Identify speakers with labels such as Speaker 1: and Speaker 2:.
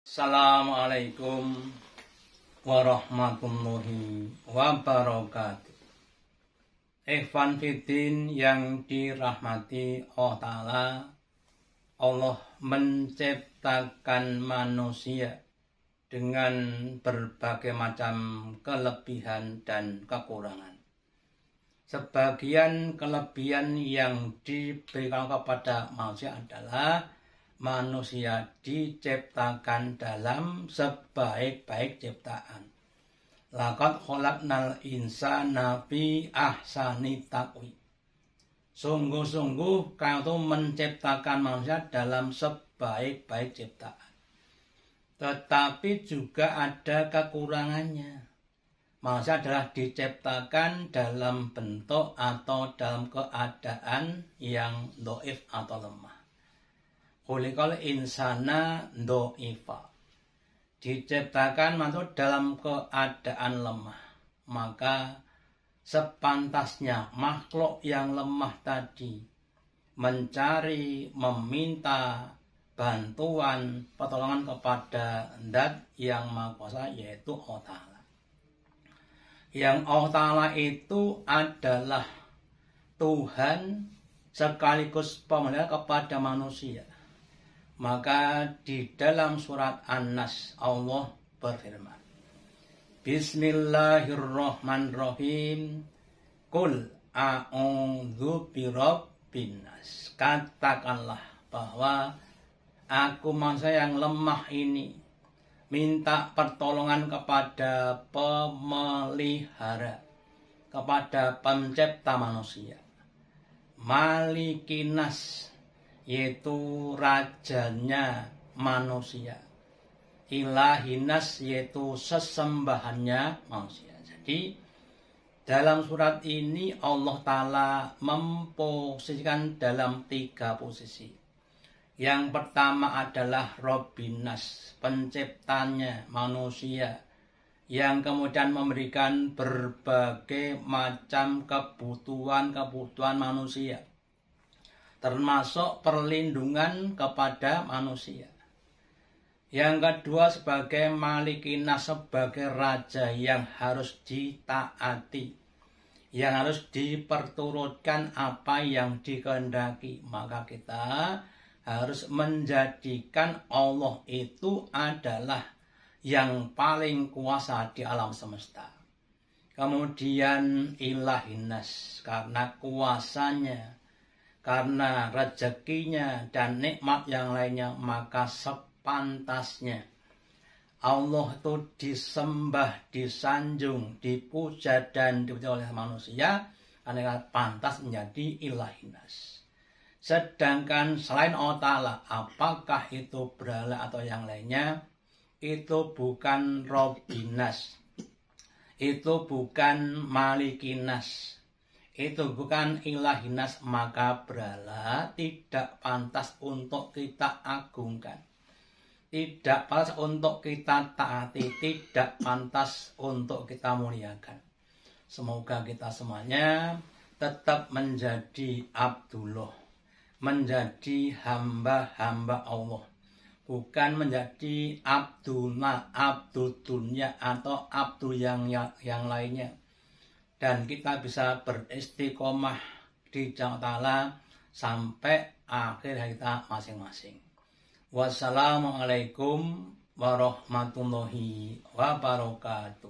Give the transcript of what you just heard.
Speaker 1: Assalamualaikum warahmatullahi wabarakatuh. Ikhwan Fitin yang dirahmati Allah Ta'ala, Allah menciptakan manusia dengan berbagai macam kelebihan dan kekurangan. Sebagian kelebihan yang diberikan kepada manusia adalah manusia diciptakan dalam sebaik-baik ciptaan. Lakot kholaknal insa nabi ahsani takwi. Sungguh-sungguh kau menciptakan manusia dalam sebaik-baik ciptaan. Tetapi juga ada kekurangannya. Manusia adalah diciptakan dalam bentuk atau dalam keadaan yang doif atau lemah. Kulikol insana do'ifa. Diciptakan masuk dalam keadaan lemah. Maka sepantasnya makhluk yang lemah tadi mencari, meminta bantuan, pertolongan kepada dat yang maha kuasa yaitu Allah Yang Allah itu adalah Tuhan sekaligus pemelihara kepada manusia maka di dalam surat An-Nas Allah berfirman. Bismillahirrahmanirrahim. Kul a'udzu birabbin nas. Katakanlah bahwa aku masa yang lemah ini minta pertolongan kepada pemelihara kepada pencipta manusia malikinas yaitu rajanya manusia. Ilahinas yaitu sesembahannya manusia. Jadi dalam surat ini Allah Ta'ala memposisikan dalam tiga posisi. Yang pertama adalah Robinas, penciptanya manusia yang kemudian memberikan berbagai macam kebutuhan-kebutuhan manusia termasuk perlindungan kepada manusia. Yang kedua sebagai malikina sebagai raja yang harus ditaati. Yang harus diperturutkan apa yang dikehendaki. Maka kita harus menjadikan Allah itu adalah yang paling kuasa di alam semesta. Kemudian ilahinas karena kuasanya karena rezekinya dan nikmat yang lainnya maka sepantasnya Allah itu disembah, disanjung, dipuja dan dipuja oleh manusia karena pantas menjadi ilahinas. Sedangkan selain Allah Ta'ala, apakah itu berhala atau yang lainnya, itu bukan robinas, itu bukan malikinas, itu bukan ilahinas maka berhala tidak pantas untuk kita agungkan tidak pantas untuk kita taati, tidak pantas untuk kita muliakan. Semoga kita semuanya tetap menjadi Abdullah, menjadi hamba-hamba Allah, bukan menjadi Abdullah, Abdul dunia atau Abdul yang, yang lainnya dan kita bisa beristiqomah di Jawa Ta'ala sampai akhir kita masing-masing. Wassalamualaikum warahmatullahi wabarakatuh.